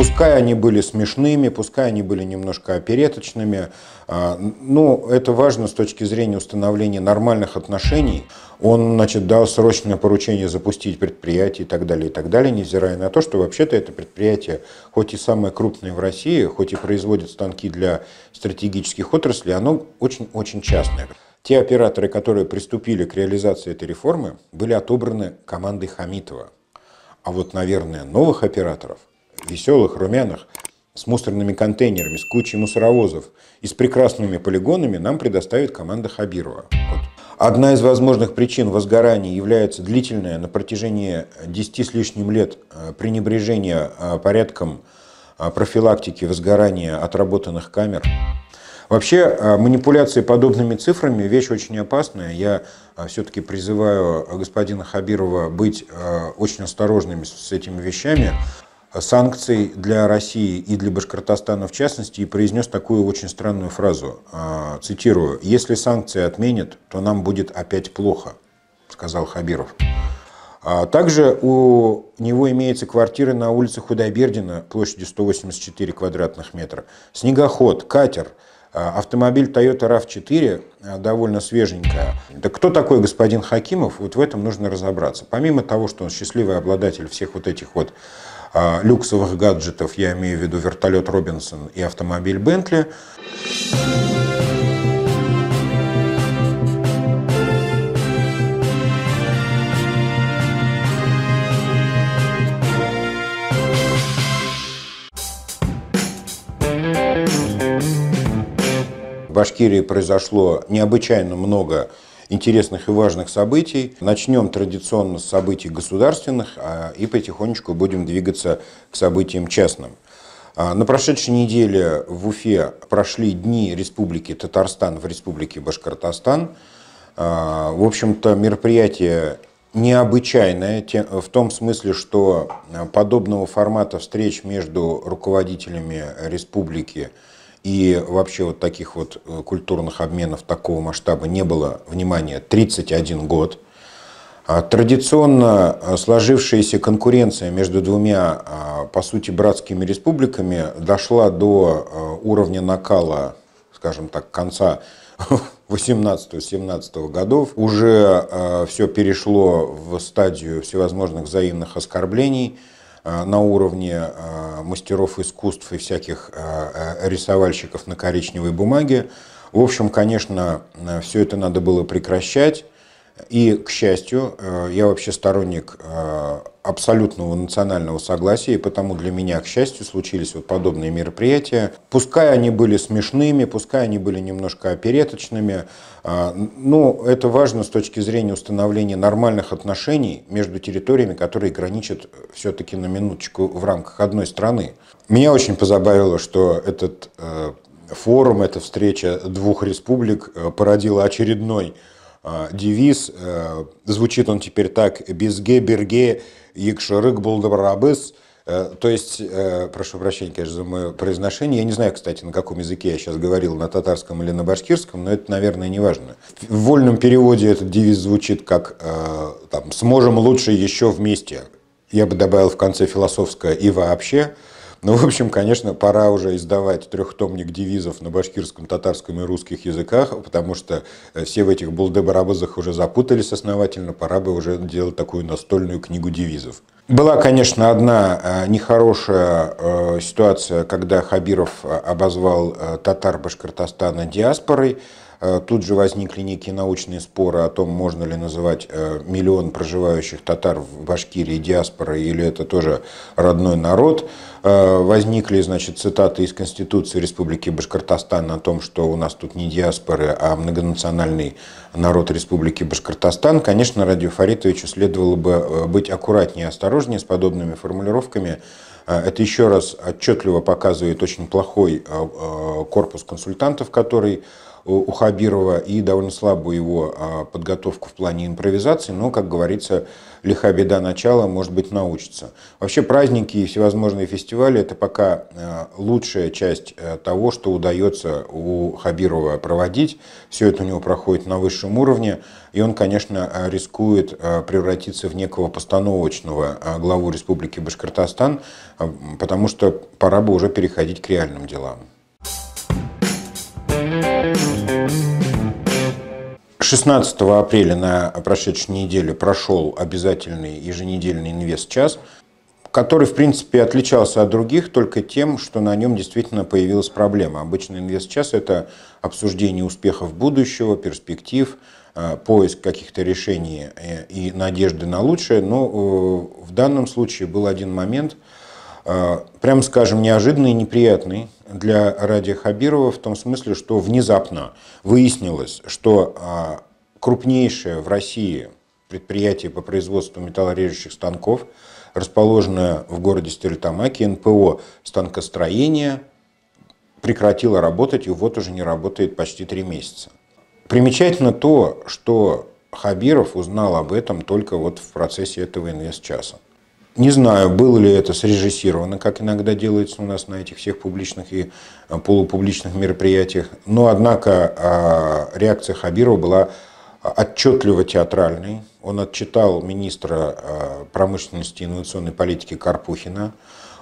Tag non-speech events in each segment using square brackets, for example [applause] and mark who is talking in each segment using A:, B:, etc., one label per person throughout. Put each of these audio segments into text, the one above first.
A: Пускай они были смешными, пускай они были немножко опереточными, а, но это важно с точки зрения установления нормальных отношений. Он, значит, дал срочное поручение запустить предприятие и так далее, и так далее, невзирая на то, что вообще-то это предприятие, хоть и самое крупное в России, хоть и производит станки для стратегических отраслей, оно очень-очень частное. Те операторы, которые приступили к реализации этой реформы, были отобраны командой Хамитова. А вот, наверное, новых операторов веселых, румяных, с мусорными контейнерами, с кучей мусоровозов и с прекрасными полигонами нам предоставит команда Хабирова. Вот. Одна из возможных причин возгорания является длительное на протяжении 10 с лишним лет э, пренебрежение э, порядком э, профилактики возгорания отработанных камер. Вообще, манипуляции подобными цифрами – вещь очень опасная. Я все-таки призываю господина Хабирова быть очень осторожными с этими вещами санкций для России и для Башкортостана в частности, и произнес такую очень странную фразу. А, цитирую. «Если санкции отменят, то нам будет опять плохо», — сказал Хабиров. А также у него имеется квартира на улице Худайбердина площадью 184 квадратных метра, снегоход, катер, а, автомобиль Toyota RAV4 довольно свеженькая. Так кто такой господин Хакимов? Вот в этом нужно разобраться. Помимо того, что он счастливый обладатель всех вот этих вот а, люксовых гаджетов, я имею в виду вертолет Робинсон и автомобиль Бентли. В Башкирии произошло необычайно много интересных и важных событий. Начнем традиционно с событий государственных а, и потихонечку будем двигаться к событиям частным. А, на прошедшей неделе в Уфе прошли дни Республики Татарстан в Республике Башкортостан. А, в общем-то, мероприятие необычайное в том смысле, что подобного формата встреч между руководителями республики и вообще вот таких вот э, культурных обменов такого масштаба не было, внимание, 31 год. А традиционно э, сложившаяся конкуренция между двумя, а, по сути, братскими республиками дошла до э, уровня накала, скажем так, конца 18-17 [laughs] годов. Уже все перешло в стадию всевозможных взаимных оскорблений – Э, на уровне э, мастеров искусств и всяких э, рисовальщиков на коричневой бумаге. В общем, конечно, все это надо было прекращать. И, к счастью, э, я вообще сторонник э, абсолютного национального согласия, и потому для меня, к счастью, случились вот подобные мероприятия. Пускай они были смешными, пускай они были немножко опереточными, э, но это важно с точки зрения установления нормальных отношений между территориями, которые граничат все-таки на минуточку в рамках одной страны. Меня очень позабавило, что этот форум, эта встреча двух республик породила очередной а, девиз. Э, звучит он теперь так «Безге, берге, якшарык был доброрабыс». Э, то есть, э, прошу прощения, конечно, за мое произношение. Я не знаю, кстати, на каком языке я сейчас говорил, на татарском или на башкирском, но это, наверное, не важно. В вольном переводе этот девиз звучит как там, «сможем лучше еще вместе». Я бы добавил в конце философское «и вообще», ну, в общем, конечно, пора уже издавать трехтомник девизов на башкирском, татарском и русских языках, потому что э, все в этих булдебарабазах уже запутались основательно, пора бы уже делать такую настольную книгу девизов. Была, конечно, одна э, нехорошая э, ситуация, когда Хабиров обозвал татар Башкортостана диаспорой, Э, тут же возникли некие научные споры о том, можно ли называть э, миллион проживающих татар в Башкирии диаспорой, или это тоже родной народ. Э, возникли, значит, цитаты из Конституции Республики Башкортостан о том, что у нас тут не диаспоры, а многонациональный народ Республики Башкортостан. Конечно, Радио Фаритовичу следовало бы быть аккуратнее и осторожнее с подобными формулировками, это еще раз отчетливо показывает очень плохой корпус консультантов, который у Хабирова и довольно слабую его а, подготовку в плане импровизации, но, как говорится, лиха беда начала, может быть, научится. Вообще праздники и всевозможные фестивали – это пока а, лучшая часть э, того, что удается у Хабирова проводить. Все это у него проходит на высшем уровне, и он, конечно, а, рискует превратиться в некого постановочного главу Республики Башкортостан, потому что пора бы уже переходить к реальным делам. 16 апреля на прошедшей неделе прошел обязательный еженедельный инвест-час, который, в принципе, отличался от других только тем, что на нем действительно появилась проблема. Обычно инвест-час – это обсуждение успехов будущего, перспектив, э, поиск каких-то решений э, и надежды на лучшее, но э, в данном случае был один момент – а, прямо скажем, неожиданный и неприятный для Ради Хабирова в том смысле, что внезапно выяснилось, что а, крупнейшее в России предприятие по производству металлорежущих станков, расположенное в городе Стерлитамаки НПО «Станкостроение», прекратило работать и вот уже не работает почти три месяца. Примечательно то, что Хабиров узнал об этом только вот в процессе этого часа. Не знаю, было ли это срежиссировано, как иногда делается у нас на этих всех публичных и э, полупубличных мероприятиях. Но, однако, а, реакция Хабирова была а, отчетливо театральной. Он отчитал министра а, промышленности и инновационной политики Карпухина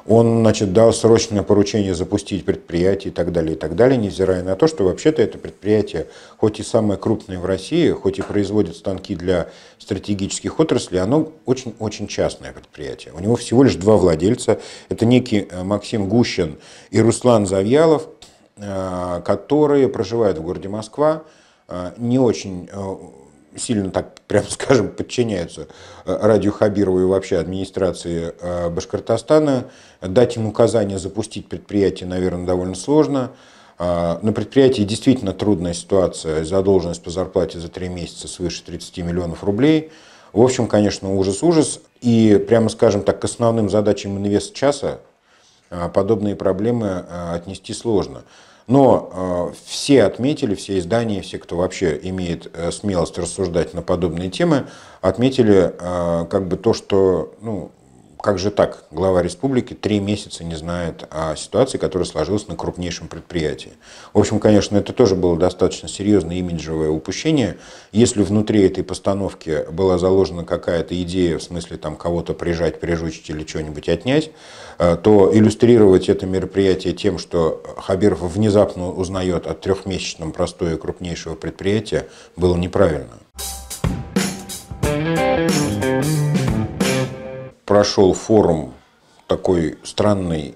A: он, значит, дал срочное поручение запустить предприятие и так далее, и так далее, невзирая на то, что вообще-то это предприятие, хоть и самое крупное в России, хоть и производит станки для стратегических отраслей, оно очень-очень частное предприятие. У него всего лишь два владельца. Это некий э, Максим Гущин и Руслан Завьялов, э, которые проживают в городе Москва, э, не очень сильно так, [laughs] прям скажем, подчиняются э, Радию Хабирову и вообще администрации э, Башкортостана. Дать им указание запустить предприятие, наверное, довольно сложно. А, на предприятии действительно трудная ситуация, задолженность по зарплате за три месяца свыше 30 миллионов рублей. В общем, конечно, ужас-ужас. И, прямо скажем так, к основным задачам инвест часа а, подобные проблемы а, отнести сложно. Но э, все отметили, все издания, все, кто вообще имеет э, смелость рассуждать на подобные темы, отметили э, как бы то, что ну, как же так, глава республики три месяца не знает о ситуации, которая сложилась на крупнейшем предприятии. В общем, конечно, это тоже было достаточно серьезное имиджевое упущение. Если внутри этой постановки была заложена какая-то идея, в смысле там кого-то прижать, прижучить или что-нибудь отнять, э, то иллюстрировать это мероприятие тем, что Хабиров внезапно узнает о трехмесячном простое крупнейшего предприятия, было неправильно.
B: Thank you
A: прошел форум такой странный,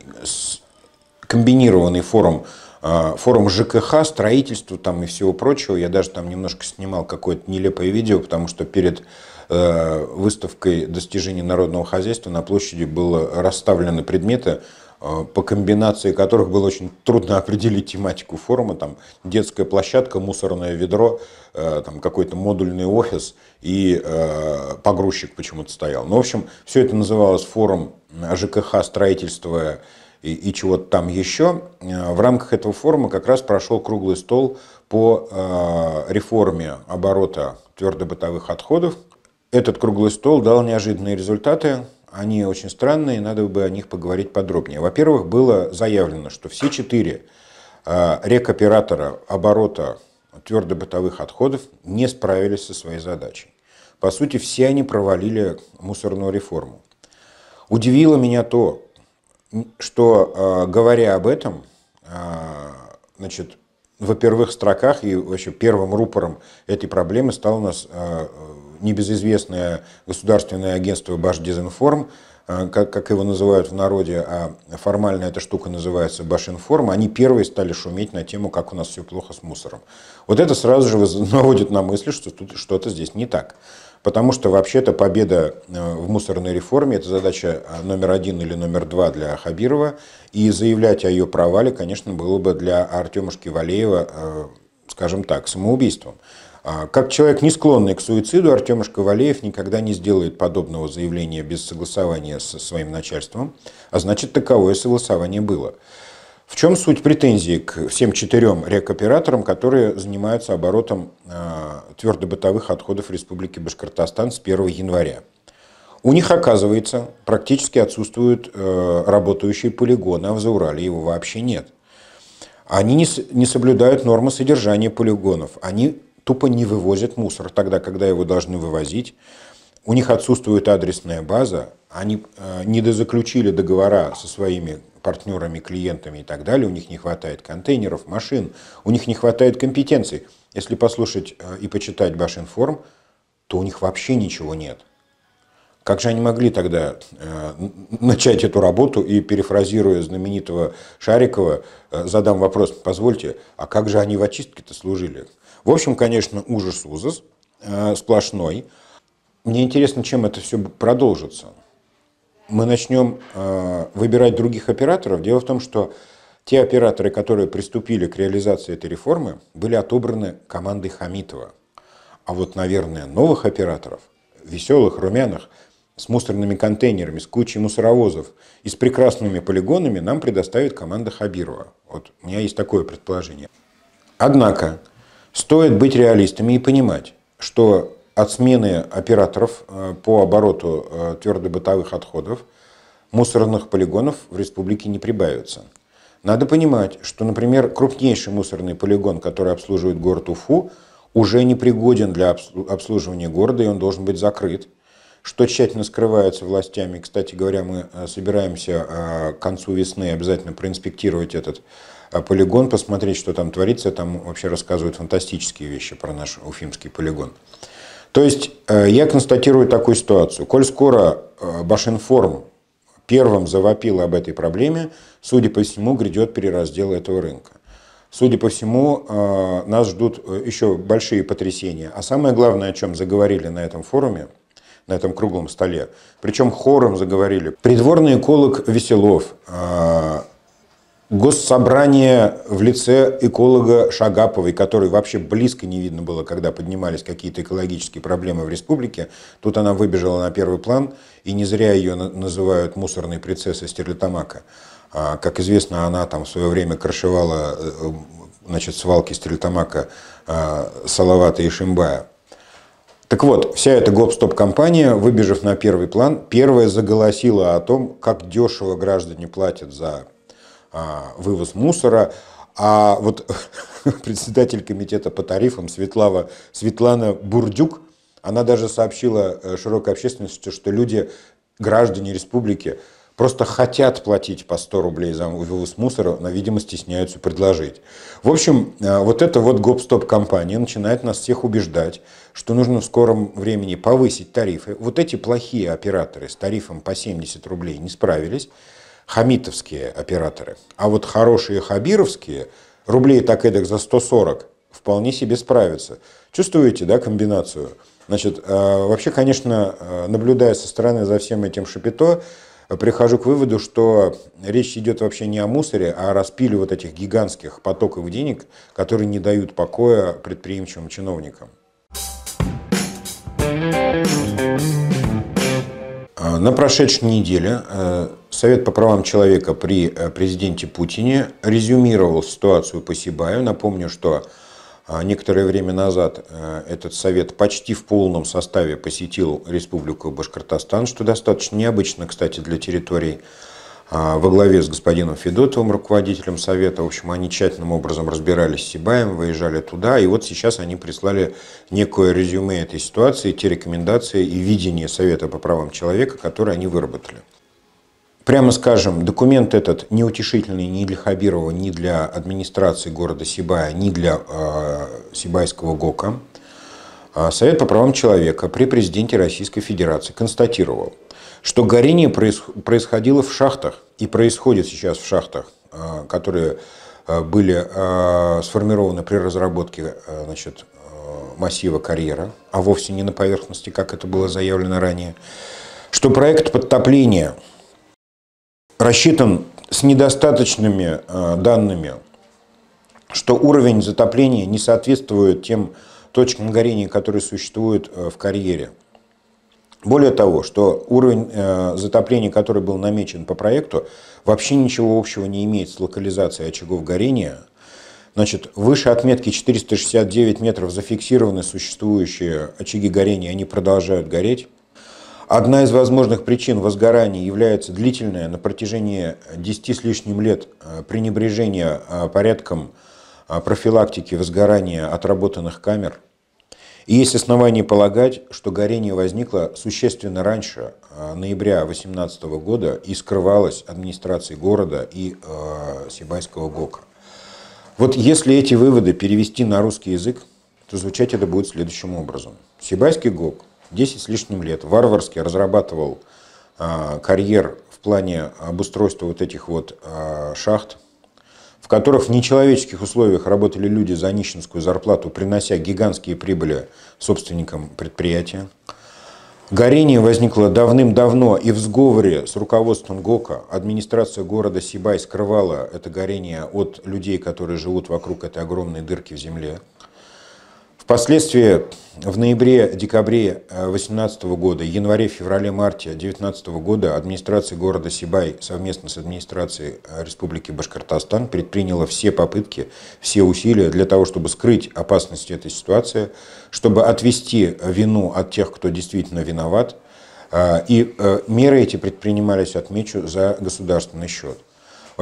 A: комбинированный форум, а, форум ЖКХ, строительства там и всего прочего. Я даже там немножко снимал какое-то нелепое видео, потому что перед э, выставкой достижений народного хозяйства на площади было расставлены предметы, Э, по комбинации которых было очень трудно определить тематику форума. Там детская площадка, мусорное ведро, э, там какой-то модульный офис и э, погрузчик почему-то стоял. Ну, в общем, все это называлось форум ЖКХ, строительство и, и чего-то там еще. В рамках этого форума как раз прошел круглый стол по реформе оборота твердобытовых отходов. Этот круглый стол дал неожиданные результаты. Они очень странные, надо бы о них поговорить подробнее. Во-первых, было заявлено, что все четыре а, рекоператора оборота бытовых отходов не справились со своей задачей. По сути, все они провалили мусорную реформу. Удивило меня то, что, а, говоря об этом, а, значит, во первых строках и вообще первым рупором этой проблемы стал у нас небезызвестное государственное агентство Башдезинформ, э, как, как его называют в народе, а формально эта штука называется Башинформ, они первые стали шуметь на тему, как у нас все плохо с мусором. Вот это сразу же [laughs] наводит на мысль, что тут что-то здесь не так. Потому что вообще-то победа э, в мусорной реформе – это задача а, номер один или номер два для Хабирова. И заявлять о ее провале, конечно, было бы для Артемушки Валеева, э, скажем так, самоубийством. А, как человек, не склонный к суициду, Артем Валеев никогда не сделает подобного заявления без согласования со своим начальством, а значит, таковое согласование было. В чем суть претензии к всем четырем рекоператорам, которые занимаются оборотом а, твердобытовых отходов Республики Башкортостан с 1 января? У них, оказывается, практически отсутствуют э, работающие полигоны, а в Заурале его вообще нет. Они не, не соблюдают нормы содержания полигонов. Они тупо не вывозят мусор тогда, когда его должны вывозить. У них отсутствует адресная база, они э, недозаключили договора со своими партнерами, клиентами и так далее, у них не хватает контейнеров, машин, у них не хватает компетенций. Если послушать э, и почитать Башинформ, то у них вообще ничего нет. Как же они могли тогда э, начать эту работу и, перефразируя знаменитого Шарикова, э, задам вопрос, позвольте, а как же они в очистке-то служили? В общем, конечно, ужас-ужас э, сплошной. Мне интересно, чем это все продолжится. Мы начнем э, выбирать других операторов. Дело в том, что те операторы, которые приступили к реализации этой реформы, были отобраны командой Хамитова. А вот, наверное, новых операторов, веселых, румяных, с мусорными контейнерами, с кучей мусоровозов и с прекрасными полигонами нам предоставит команда Хабирова. Вот у меня есть такое предположение. Однако Стоит быть реалистами и понимать, что от смены операторов э, по обороту э, твердобытовых отходов мусорных полигонов в республике не прибавится. Надо понимать, что, например, крупнейший мусорный полигон, который обслуживает город Уфу, уже непригоден для обслуживания города, и он должен быть закрыт, что тщательно скрывается властями. Кстати говоря, мы э, собираемся к концу весны обязательно проинспектировать этот а полигон, посмотреть, что там творится. Там вообще рассказывают фантастические вещи про наш уфимский полигон. То есть э, я констатирую такую ситуацию. Коль скоро э, Башинформ первым завопил об этой проблеме, судя по всему, грядет перераздел этого рынка. Судя по всему, э, нас ждут еще большие потрясения. А самое главное, о чем заговорили на этом форуме, на этом круглом столе, причем хором заговорили, придворный эколог Веселов, Госсобрание в лице эколога Шагаповой, который вообще близко не видно было, когда поднимались какие-то экологические проблемы в республике, тут она выбежала на первый план, и не зря ее называют мусорной принцессой Стерлитамака. А, как известно, она там в свое время крышевала э, значит, свалки Стерлитамака а, Салавата и Шимбая. Так вот, вся эта гоп-стоп-компания, выбежав на первый план, первая заголосила о том, как дешево граждане платят за а, вывоз мусора. А вот [laughs] председатель комитета по тарифам Светлава, Светлана Бурдюк, она даже сообщила э, широкой общественности, что люди, граждане республики, просто хотят платить по 100 рублей за вывоз мусора, но, видимо, стесняются предложить. В общем, э, вот эта вот гоп-стоп-компания начинает нас всех убеждать, что нужно в скором времени повысить тарифы. Вот эти плохие операторы с тарифом по 70 рублей не справились хамитовские операторы. А вот хорошие хабировские, рублей так эдак за 140, вполне себе справятся. Чувствуете, да, комбинацию? Значит, э, вообще, конечно, э, наблюдая со стороны за всем этим шапито, прихожу к выводу, что речь идет вообще не о мусоре, а о распиле вот этих гигантских потоков денег, которые не дают покоя предприимчивым чиновникам. Э, на прошедшей неделе Совет по правам человека при э, президенте Путине резюмировал ситуацию по Сибаю. Напомню, что а, некоторое время назад э, этот совет почти в полном составе посетил Республику Башкортостан, что достаточно необычно, кстати, для территорий а, во главе с господином Федотовым, руководителем совета. В общем, они тщательным образом разбирались с Сибаем, выезжали туда. И вот сейчас они прислали некое резюме этой ситуации, те рекомендации и видение Совета по правам человека, которые они выработали прямо скажем, документ этот неутешительный ни для Хабирова, ни для администрации города Сибая, ни для э, Сибайского ГОКа. А, Совет по правам человека при президенте Российской Федерации констатировал, что горение происходило в шахтах и происходит сейчас в шахтах, а, которые были сформированы при разработке значит, массива карьера, а вовсе не на поверхности, как это было заявлено ранее, что проект подтопления рассчитан с недостаточными э, данными, что уровень затопления не соответствует тем точкам горения, которые существуют э, в карьере. Более того, что уровень э, затопления, который был намечен по проекту, вообще ничего общего не имеет с локализацией очагов горения. Значит, выше отметки 469 метров зафиксированы существующие очаги горения, они продолжают гореть. Одна из возможных причин возгорания является длительное на протяжении 10 с лишним лет э, пренебрежение э, порядком э, профилактики возгорания отработанных камер. И есть основания полагать, что горение возникло существенно раньше, ноября 2018 года, и скрывалось администрацией города и э, Сибайского ГОКа. Вот если эти выводы перевести на русский язык, то звучать это будет следующим образом. Сибайский ГОК – 10 с лишним лет варварски разрабатывал а, карьер в плане обустройства вот этих вот а, шахт, в которых в нечеловеческих условиях работали люди за нищенскую зарплату, принося гигантские прибыли собственникам предприятия. Горение возникло давным-давно, и в сговоре с руководством ГОКа администрация города Сибай скрывала это горение от людей, которые живут вокруг этой огромной дырки в земле. Впоследствии в ноябре-декабре 2018 э, года, январе, феврале, марте 2019 года администрация города Сибай совместно с администрацией э, Республики Башкортостан предприняла все попытки, все усилия для того, чтобы скрыть опасность этой ситуации, чтобы отвести вину от тех, кто действительно виноват. Э, и меры эти предпринимались, отмечу, за государственный счет.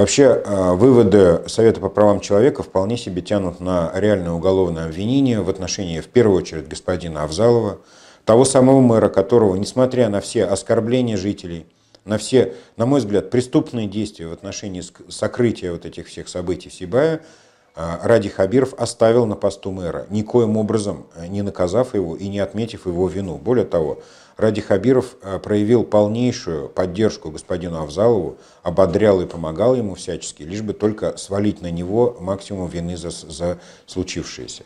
A: Вообще, э, выводы Совета по правам человека вполне себе тянут на реальное уголовное обвинение в отношении, в первую очередь, господина Авзалова, того самого мэра, которого, несмотря на все оскорбления жителей, на все, на мой взгляд, преступные действия в отношении сокрытия вот этих всех событий в Сибая, э, Ради Хабиров оставил на посту мэра, никоим образом э, не наказав его и не отметив его вину. Более того, Ради Хабиров э, проявил полнейшую поддержку господину Авзалову, ободрял и помогал ему всячески, лишь бы только свалить на него максимум вины за, за случившееся.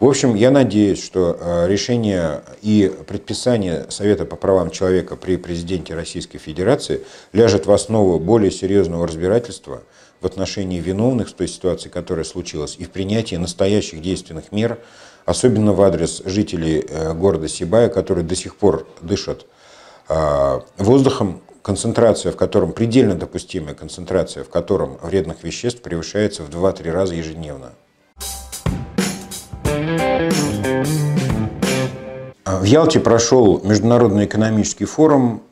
A: В общем, я надеюсь, что э, решение и предписание Совета по правам человека при президенте Российской Федерации ляжет в основу более серьезного разбирательства – в отношении виновных в той ситуации, которая случилась, и в принятии настоящих действенных мер, особенно в адрес жителей э, города Сибая, которые до сих пор дышат а, воздухом, концентрация в котором, предельно допустимая концентрация в котором вредных веществ превышается в 2-3 раза ежедневно. А, в Ялте прошел Международный экономический форум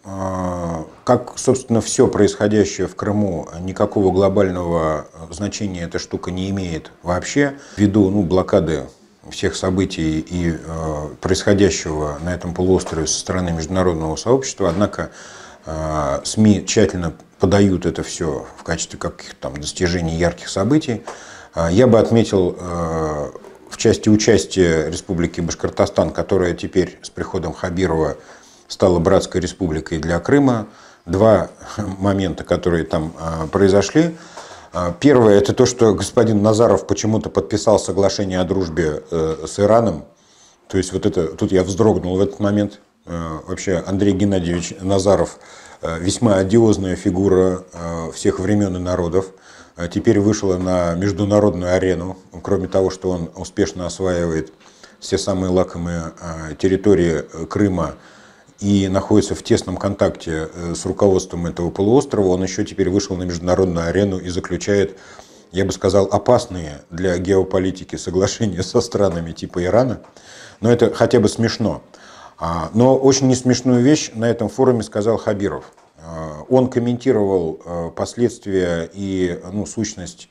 A: как, собственно, все происходящее в Крыму, никакого глобального э, значения эта штука не имеет вообще, ввиду ну, блокады всех событий и э, происходящего на этом полуострове со стороны международного сообщества, однако э, СМИ тщательно подают это все в качестве каких-то там достижений ярких событий. Э, я бы отметил э, в части участия Республики Башкортостан, которая теперь с приходом Хабирова стала братской республикой для Крыма, два [laughs] момента, которые там а, произошли. А, первое – это то, что господин Назаров почему-то подписал соглашение о дружбе э, с Ираном. То есть вот это, тут я вздрогнул в этот момент. Э, вообще Андрей Геннадьевич Назаров э, весьма одиозная фигура всех времен и народов. А теперь вышла на международную арену. Кроме того, что он успешно осваивает все самые лакомые территории Крыма, и находится в тесном контакте э, с руководством этого полуострова, он еще теперь вышел на международную арену и заключает, я бы сказал, опасные для геополитики соглашения со странами типа Ирана. Но это хотя бы смешно. А, но очень несмешную вещь на этом форуме сказал Хабиров. А, он комментировал э, последствия и ну, сущность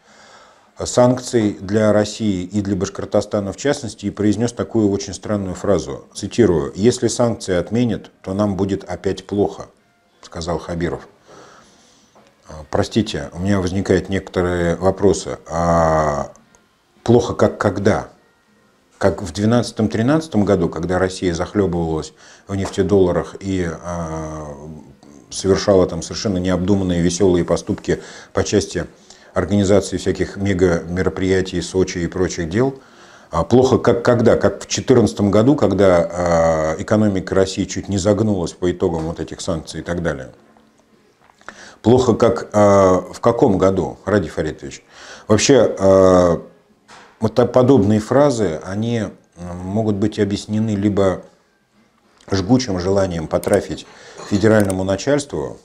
A: санкций для России и для Башкортостана в частности и произнес такую очень странную фразу. Цитирую. «Если санкции отменят, то нам будет опять плохо», сказал Хабиров. А, простите, у меня возникают некоторые вопросы. А плохо как когда? Как в 2012-2013 году, когда Россия захлебывалась в нефтедолларах и а, совершала там совершенно необдуманные веселые поступки по части организации всяких мега-мероприятий, Сочи и прочих дел. А, плохо как когда, как в 2014 году, когда а, экономика России чуть не загнулась по итогам вот этих санкций и так далее. Плохо как а, в каком году, Ради Фаритович? Вообще, вот подобные фразы, они могут быть объяснены либо жгучим желанием потрафить федеральному начальству,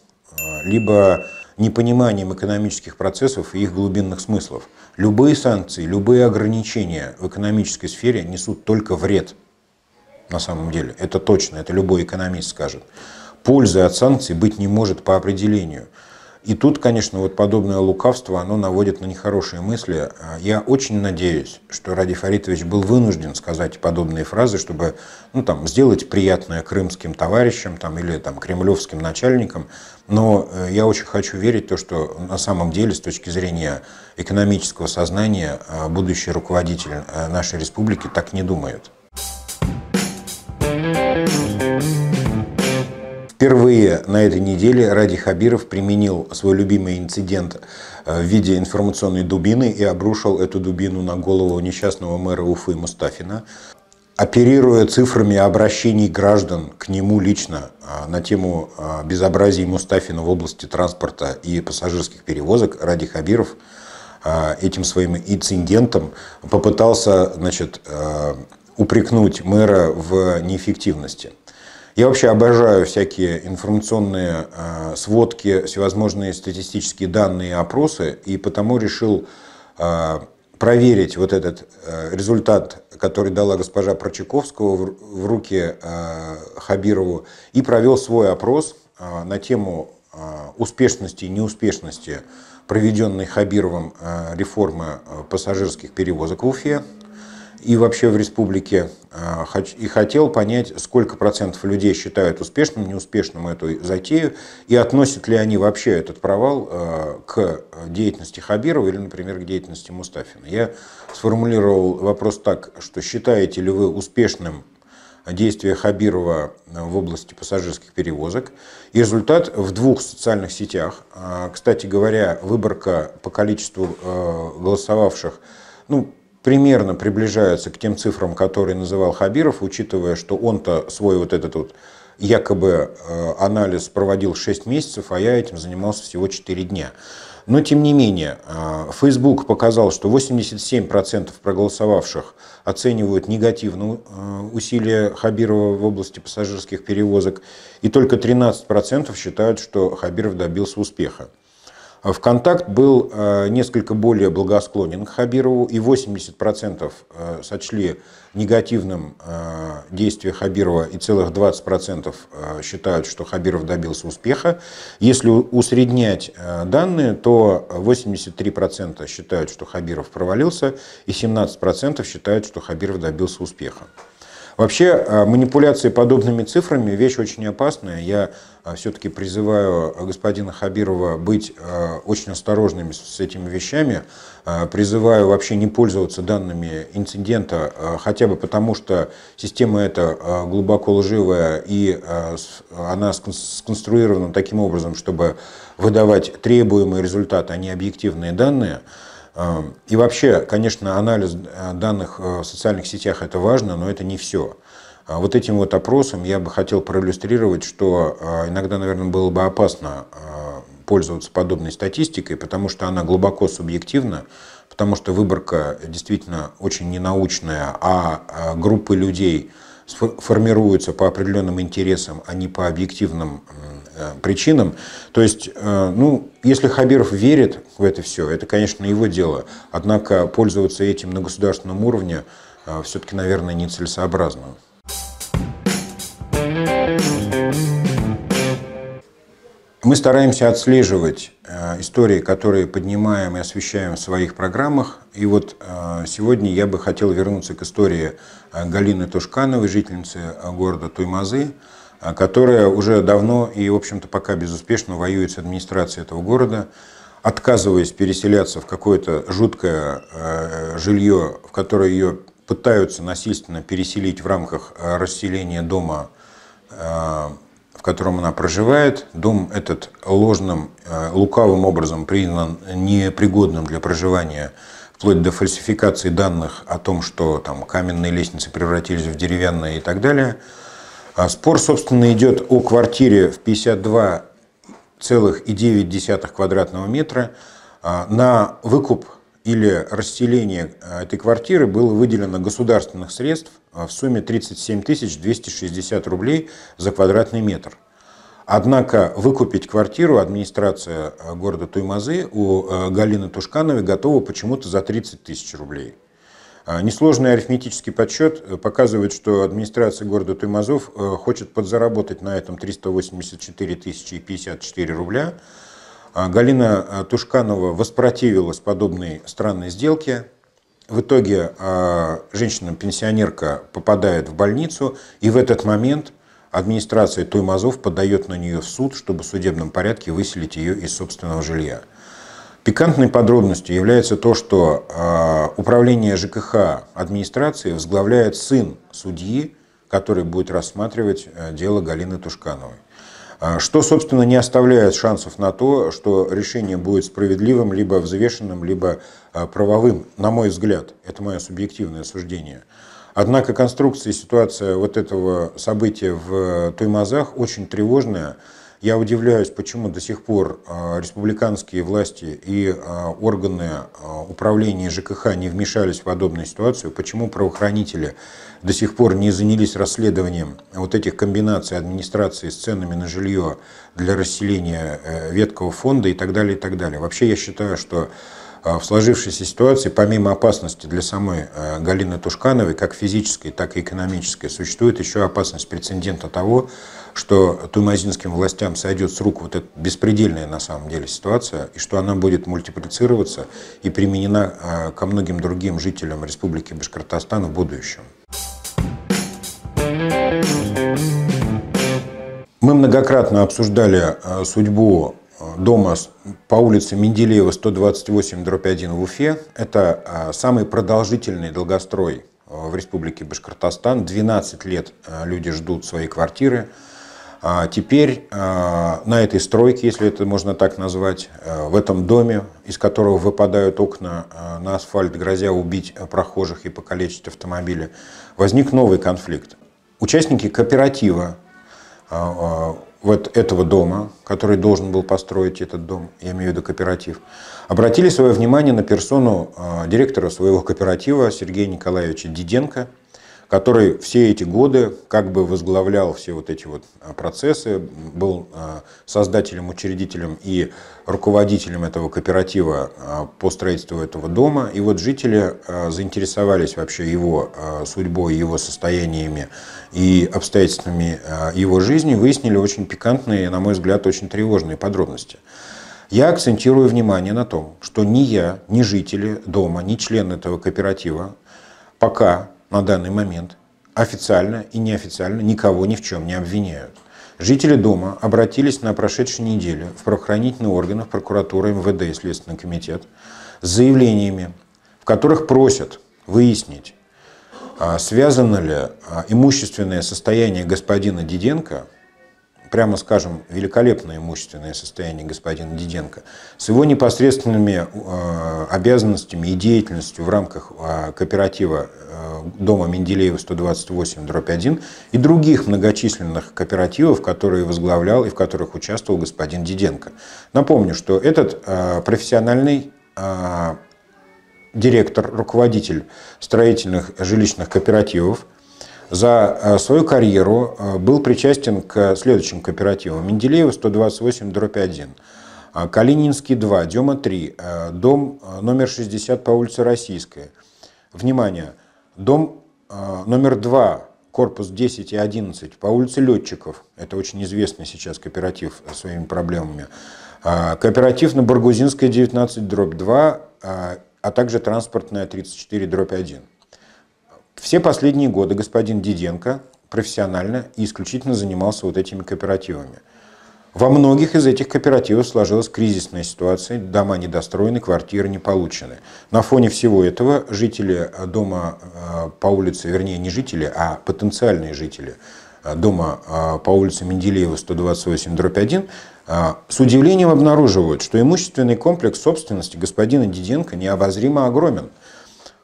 A: либо непониманием экономических процессов и их глубинных смыслов. Любые санкции, любые ограничения в экономической сфере несут только вред. На самом деле, это точно, это любой экономист скажет. Пользы от санкций быть не может по определению. И тут, конечно, вот подобное лукавство, оно наводит на нехорошие мысли. А, я очень надеюсь, что Ради Фаритович был вынужден сказать подобные фразы, чтобы ну, там, сделать приятное крымским товарищам там, или там, кремлевским начальникам, но э, я очень хочу верить в то, что на самом деле с точки зрения экономического сознания э, будущий руководитель э, нашей республики так не думает. Впервые на этой неделе Ради Хабиров применил свой любимый инцидент в виде информационной дубины и обрушил эту дубину на голову несчастного мэра Уфы Мустафина, оперируя цифрами обращений граждан к нему лично а, на тему а, безобразий Мустафина в области транспорта и пассажирских перевозок, Ради Хабиров а, этим своим инцидентом попытался значит, упрекнуть мэра в неэффективности. Я вообще обожаю всякие информационные сводки, всевозможные статистические данные и опросы, и потому решил проверить вот этот э, результат, который дала госпожа Прочаковского в руки э, Хабирову, и провел свой опрос э, на тему успешности и неуспешности проведенной Хабировым реформы пассажирских перевозок в Уфе и вообще в республике, а, и хотел понять, сколько процентов людей считают успешным, неуспешным эту затею, и относят ли они вообще этот провал а, к деятельности Хабирова или, например, к деятельности Мустафина. Я сформулировал вопрос так, что считаете ли вы успешным действия Хабирова а, в области пассажирских перевозок. И результат в двух социальных сетях. Кстати говоря, выборка по количеству голосовавших ну, примерно приближаются к тем цифрам, которые называл Хабиров, учитывая, что он-то свой вот этот вот якобы э, анализ проводил 6 месяцев, а я этим занимался всего 4 дня. Но тем не менее, э, Facebook показал, что 87% проголосовавших оценивают негативно э, усилия Хабирова в области пассажирских перевозок, и только 13% считают, что Хабиров добился успеха. В контакт был э, несколько более благосклонен к Хабирову, и 80% э, сочли негативным э, действие Хабирова, и целых 20% считают, что Хабиров добился успеха. Если усреднять данные, то 83% считают, что Хабиров провалился, и 17% считают, что Хабиров добился успеха. Вообще а, манипуляции подобными цифрами – вещь очень опасная. Я а, все-таки призываю а, господина Хабирова быть очень осторожными с этими вещами. Призываю вообще не пользоваться данными инцидента, хотя бы потому, что система эта глубоко лживая, и она сконструирована таким образом, чтобы выдавать требуемые результаты, а не объективные данные – Эм, и вообще, конечно, анализ э, данных э, в социальных сетях это важно, но это не все. А вот этим вот опросом я бы хотел проиллюстрировать, что э, иногда, наверное, было бы опасно пользоваться подобной статистикой, потому что она глубоко субъективна, потому что выборка действительно очень ненаучная, а группы людей, формируются по определенным интересам, а не по объективным э, причинам. То есть, э, ну, если Хабиров верит в это все, это, конечно, его дело. Однако пользоваться этим на государственном уровне э, все-таки, наверное, нецелесообразно. thank you мы стараемся отслеживать э, истории, которые поднимаем и освещаем в своих программах. И вот э, сегодня я бы хотел вернуться к истории э, Галины Тушкановой, жительницы города Туймазы, которая уже давно и, в общем-то, пока безуспешно воюет с администрацией этого города, отказываясь переселяться в какое-то жуткое жилье, в которое ее пытаются насильственно переселить в рамках расселения дома в котором она проживает. Дом этот ложным, э, лукавым образом признан непригодным для проживания вплоть до фальсификации данных о том, что там каменные лестницы превратились в деревянные и так далее. А спор, собственно, идет о квартире в 52,9 квадратного метра а, на выкуп или расселение э, этой квартиры было выделено государственных средств э, в сумме 37 260 рублей за квадратный метр. Однако выкупить квартиру администрация э, города Туймазы у Галины Тушкановой готова почему-то за 30 тысяч рублей. Несложный арифметический подсчет показывает, что администрация города Туймазов хочет подзаработать на этом 384 тысячи 54 рубля – а, Галина а, Тушканова воспротивилась подобной странной сделке. В итоге а, женщина-пенсионерка попадает в больницу, и в этот момент администрация Туймазов подает на нее в суд, чтобы в судебном порядке выселить ее из собственного жилья. Пикантной подробностью является то, что управление ЖКХ администрации возглавляет сын судьи, который будет рассматривать э, дело Галины Тушкановой. А что, собственно, не оставляет шансов на то, что решение будет справедливым, либо взвешенным, либо а, правовым, на мой взгляд. Это мое субъективное суждение. Однако конструкция и ситуация вот этого события в э, Туймазах очень тревожная, я удивляюсь, почему до сих пор а, республиканские власти и а, органы а, управления ЖКХ не вмешались в подобную ситуацию, почему правоохранители до сих пор не занялись расследованием вот этих комбинаций администрации с ценами на жилье для расселения э, Веткового фонда и так далее, и так далее. Вообще я считаю, что в сложившейся ситуации, помимо опасности для самой э, Галины Тушкановой, как физической, так и экономической, существует еще опасность прецедента того, что тумазинским властям сойдет с рук вот эта беспредельная на самом деле ситуация, и что она будет мультиплицироваться и применена а, ко многим другим жителям Республики Башкортостан в будущем. Мы многократно обсуждали а, судьбу а, дома по улице Менделеева 128 дробь 1 в Уфе. Это самый продолжительный долгострой в Республике Башкортостан. 12 лет люди ждут свои квартиры. А теперь а, на этой стройке, если это можно так назвать, а, в этом доме, из которого выпадают окна на асфальт, грозя убить прохожих и покалечить автомобили, возник новый конфликт. Участники кооператива вот этого дома, который должен был построить этот дом, я имею в виду кооператив, обратили свое внимание на персону директора своего кооператива Сергея Николаевича Диденко – который все эти годы как бы возглавлял все вот эти вот а, процессы, был а, создателем, учредителем и руководителем этого кооператива а, по строительству этого дома. И вот жители заинтересовались вообще его судьбой, его состояниями и обстоятельствами его жизни, выяснили очень пикантные, на мой взгляд, очень тревожные подробности. Я акцентирую внимание на том, что ни я, ни жители дома, ни члены этого кооператива пока на данный момент официально и неофициально никого ни в чем не обвиняют. Жители дома обратились на прошедшую неделю в правоохранительные органы, в прокуратуру, МВД и Следственный комитет с заявлениями, в которых просят выяснить, а, связано ли а, имущественное состояние господина Диденко – прямо скажем, великолепное имущественное состояние господина Диденко, с его непосредственными э, обязанностями и деятельностью в рамках э, кооператива э, дома Менделеева 128-1 и других многочисленных кооперативов, которые возглавлял и в которых участвовал господин Диденко. Напомню, что этот профессиональный директор, руководитель строительных жилищных кооперативов – за э, свою карьеру э, был причастен к следующим кооперативам. Менделеева 128 дробь 1, э, Калининский 2, Дема 3, дом номер 60 по улице Российская. Внимание, дом номер 2, корпус 10 и 11 по улице Летчиков. Это очень известный сейчас кооператив своими проблемами. Кооператив на Баргузинской 19 дробь 2, а также транспортная 34 дробь 1. Все последние годы господин Диденко профессионально и исключительно занимался вот этими кооперативами. Во многих из этих кооперативов сложилась кризисная ситуация, дома недостроены, квартиры не получены. На фоне всего этого жители э, дома э, по улице, вернее не жители, а потенциальные жители э, дома по улице Менделеева 128 дробь 1 с удивлением обнаруживают, что имущественный комплекс собственности господина Диденко необозримо огромен.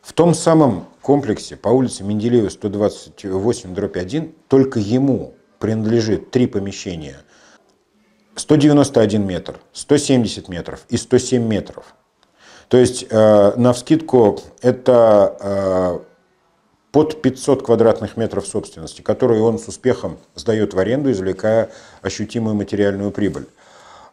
A: В том самом комплексе по улице Менделеева 128 дробь 1 только ему принадлежит три помещения. 191 метр, 170 метров и 107 метров. То есть, э, навскидку, это э, под 500 квадратных метров собственности, которые он с успехом сдает в аренду, извлекая ощутимую материальную прибыль.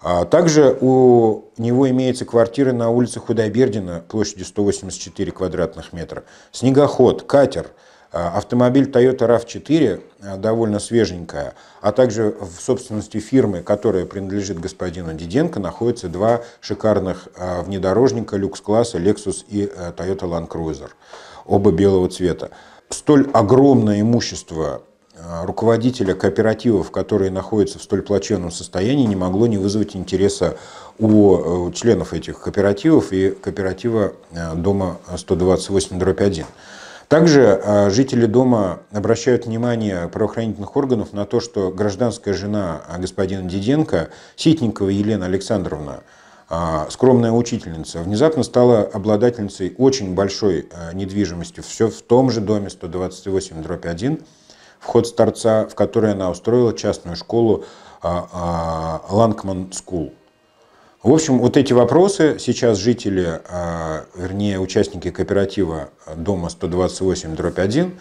A: А также у него имеется квартира на улице Худайбердина площадью 184 квадратных метра, снегоход, катер, а, автомобиль Toyota RAV4, а, довольно свеженькая, а также в собственности фирмы, которая принадлежит господину Диденко, находятся два шикарных внедорожника люкс-класса Lexus и э, Toyota Land Cruiser, оба белого цвета. Столь огромное имущество Э, руководителя кооперативов, которые находятся в столь плачевном состоянии, не могло не вызвать интереса у э, членов этих кооперативов и кооператива э, дома 128-1. Также жители дома обращают внимание правоохранительных органов на то, что гражданская жена господина Диденко, Ситникова Елена Александровна, скромная учительница, внезапно стала обладательницей очень большой недвижимости, все в том же доме 128-1, вход с торца, в который она устроила частную школу а, а, Ланкман Скул. В общем, вот эти вопросы сейчас жители, а, вернее, участники кооператива дома 128-1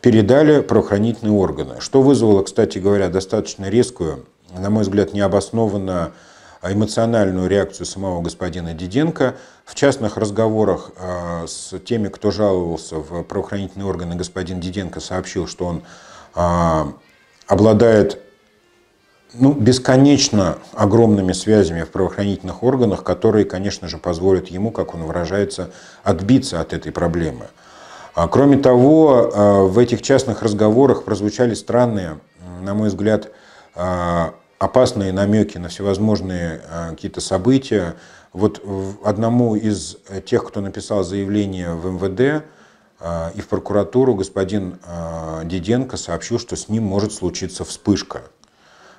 A: передали правоохранительные органы, что вызвало, кстати говоря, достаточно резкую, на мой взгляд, необоснованно Э, эмоциональную реакцию самого господина Диденко. В частных разговорах э, с теми, кто жаловался в правоохранительные органы, господин Диденко сообщил, что он э, обладает ну, бесконечно огромными связями в правоохранительных органах, которые, конечно же, позволят ему, как он выражается, отбиться от этой проблемы. А, кроме того, в этих частных разговорах прозвучали странные, на мой взгляд, опасные намеки на всевозможные э, какие-то события. Вот одному из тех, кто написал заявление в МВД э, и в прокуратуру, господин э, Диденко сообщил, что с ним может случиться вспышка.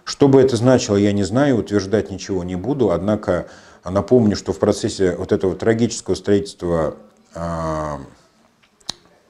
A: Что бы это значило, я не знаю, утверждать ничего не буду, однако напомню, что в процессе вот этого трагического строительства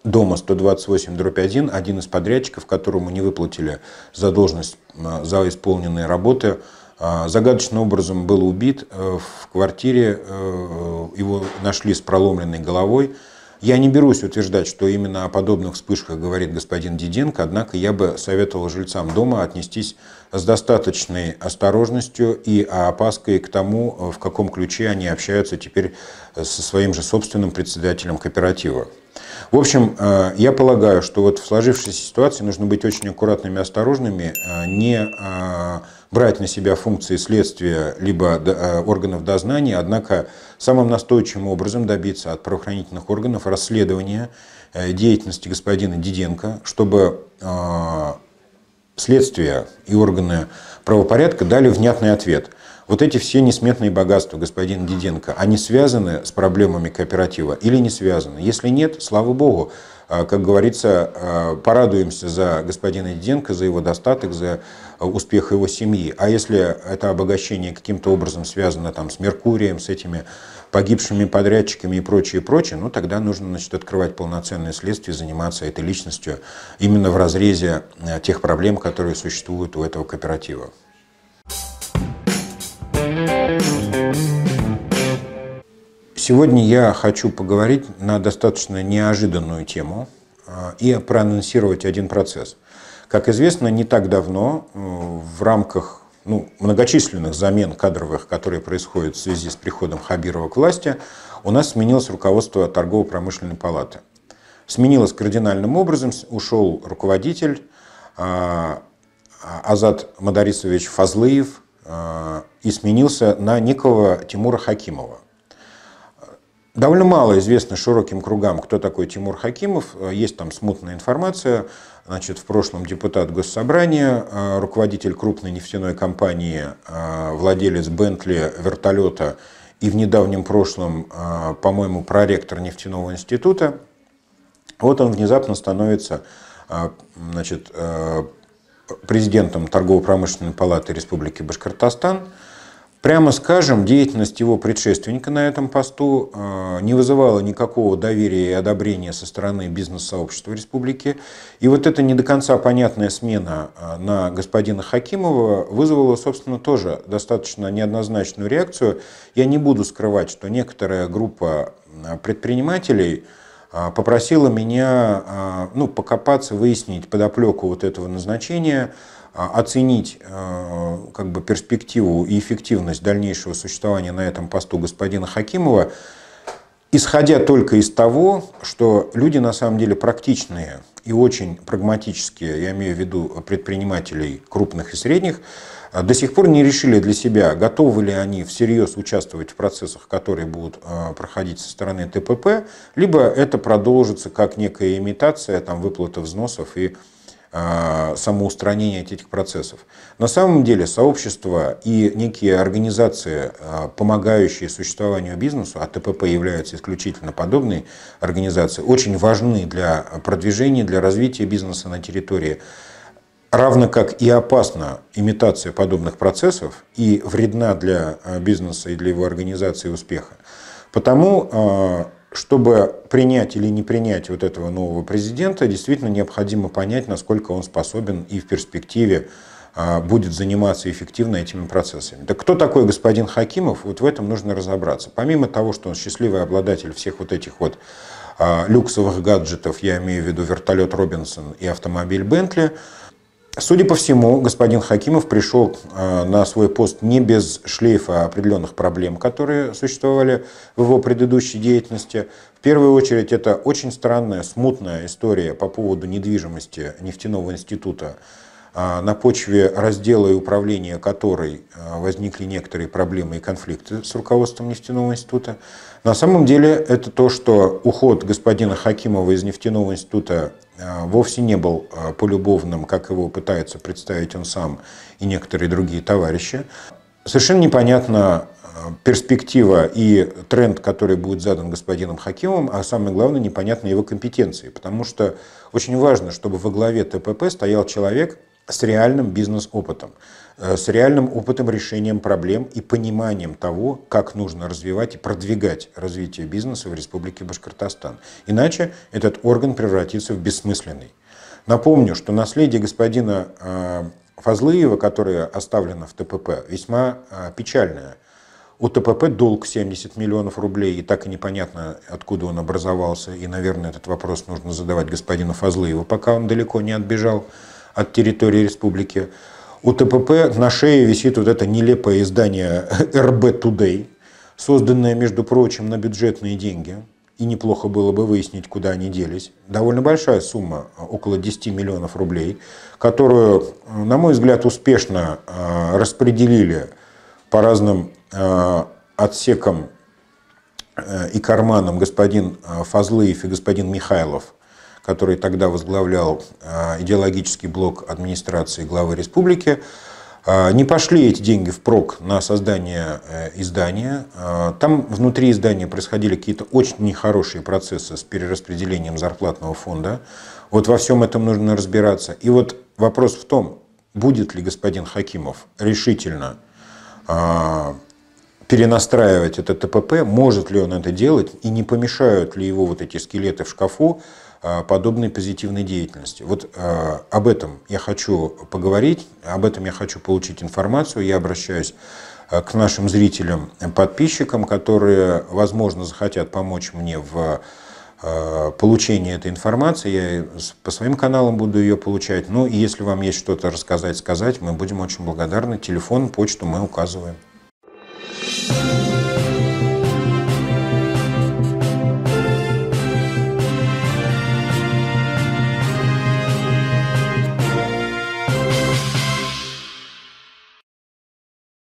A: Дома 128 дробь 1, один из подрядчиков, которому не выплатили задолженность а, за исполненные работы, а, загадочным образом был убит. Э, в квартире э, его нашли с проломленной головой. Я не берусь утверждать, что именно о подобных вспышках говорит господин Диденко, однако я бы советовал жильцам дома отнестись с достаточной осторожностью и опаской к тому, э, в каком ключе они общаются теперь со своим же собственным председателем кооператива. В общем, э, я полагаю, что вот в сложившейся ситуации нужно быть очень аккуратными, осторожными, э, не э, брать на себя функции следствия либо органов дознания, однако самым настойчивым образом добиться от правоохранительных органов расследования деятельности господина Диденко, чтобы следствие и органы правопорядка дали внятный ответ. Вот эти все несметные богатства, господин Диденко, они связаны с проблемами кооператива или не связаны? Если нет, слава богу, а, как говорится, а, порадуемся за господина Диденко, за его достаток, за а, успех его семьи. А если это обогащение каким-то образом связано там, с Меркурием, с этими погибшими подрядчиками и прочее, прочее, ну тогда нужно значит, открывать полноценное следствие, заниматься этой личностью именно в разрезе тех проблем, которые существуют у этого кооператива. Сегодня я хочу поговорить на достаточно неожиданную тему а, и проанонсировать один процесс. Как известно, не так давно э, в рамках ну, многочисленных замен кадровых, которые происходят в связи с приходом Хабирова к власти, у нас сменилось руководство торгово-промышленной палаты. Сменилось кардинальным образом, ушел руководитель а, а, Азат Мадарисович Фазлыев – Э, и сменился на некого Тимура Хакимова. Довольно мало известно широким кругам, кто такой Тимур Хакимов. Э, есть там смутная информация. Значит, в прошлом депутат Госсобрания, э, руководитель крупной нефтяной компании, владелец Бентли вертолета и в недавнем прошлом, по-моему, проректор нефтяного института. Вот он внезапно становится значит, президентом Торгово-промышленной палаты Республики Башкортостан, прямо скажем, деятельность его предшественника на этом посту э, не вызывала никакого доверия и одобрения со стороны бизнес-сообщества республики. И вот эта не до конца понятная смена э, на господина Хакимова вызвала, собственно, тоже достаточно неоднозначную реакцию. Я не буду скрывать, что некоторая группа э, предпринимателей – а, попросила меня а, ну, покопаться, выяснить подоплеку вот этого назначения, а, оценить как бы, перспективу и эффективность дальнейшего существования на этом посту господина Хакимова, исходя только из того, что люди на самом деле практичные и очень прагматические, я имею в виду предпринимателей крупных и средних, а до сих пор не решили для себя, готовы ли они всерьез участвовать в процессах, которые будут а, проходить со стороны ТПП, либо это продолжится как некая имитация там, выплаты взносов и а, самоустранения этих процессов. На самом деле сообщества и некие организации, помогающие существованию бизнесу, а ТПП являются исключительно подобной организации, очень важны для продвижения, для развития бизнеса на территории Равно как и опасна имитация подобных процессов и вредна для э, бизнеса и для его организации успеха. Потому, э, чтобы принять или не принять вот этого нового президента, действительно необходимо понять, насколько он способен и в перспективе э, будет заниматься эффективно этими процессами. Так кто такой господин Хакимов? Вот в этом нужно разобраться. Помимо того, что он счастливый обладатель всех вот этих вот люксовых гаджетов, я имею в виду вертолет Робинсон и автомобиль Бентли, Судя по всему, господин Хакимов пришел э, на свой пост не без шлейфа определенных проблем, которые существовали в его предыдущей деятельности. В первую очередь, это очень странная, смутная история по поводу недвижимости нефтяного института, э, на почве раздела и управления которой э, возникли некоторые проблемы и конфликты с руководством нефтяного института. На самом деле это то, что уход господина Хакимова из нефтяного института а, вовсе не был а, полюбовным, как его пытается представить он сам и некоторые другие товарищи. Совершенно непонятна а, перспектива и тренд, который будет задан господином Хакимовым, а самое главное, непонятно его компетенции, потому что очень важно, чтобы во главе ТПП стоял человек, с реальным бизнес-опытом, э, с реальным опытом решением проблем и пониманием того, как нужно развивать и продвигать развитие бизнеса в Республике Башкортостан. Иначе этот орган превратится в бессмысленный. Напомню, что наследие господина э, Фазлыева, которое оставлено в ТПП, весьма э, печальное. У ТПП долг 70 миллионов рублей, и так и непонятно, откуда он образовался. И, наверное, этот вопрос нужно задавать господину Фазлыеву, пока он далеко не отбежал от территории республики. У ТПП на шее висит вот это нелепое издание [laughs] РБ Today, созданное, между прочим, на бюджетные деньги. И неплохо было бы выяснить, куда они делись. Довольно большая сумма, около 10 миллионов рублей, которую, на мой взгляд, успешно а, распределили по разным а, отсекам э, и карманам господин а, Фазлыев и господин Михайлов – который тогда возглавлял э, идеологический блок администрации главы республики, э, не пошли эти деньги впрок на создание э, издания. Там внутри издания происходили какие-то очень нехорошие процессы с перераспределением зарплатного фонда. Вот во всем этом нужно разбираться. И вот вопрос в том, будет ли господин Хакимов решительно перенастраивать это ТПП, может ли он это делать, и не помешают ли его вот эти скелеты в шкафу Э, подобной позитивной деятельности. Вот э, об этом я хочу поговорить, об этом я хочу получить информацию. Я обращаюсь э, к нашим зрителям, подписчикам, которые, возможно, захотят помочь мне в получении этой информации. Я по своим каналам буду ее получать. Ну и если вам есть что-то рассказать, сказать, мы будем очень благодарны. Телефон, почту мы указываем.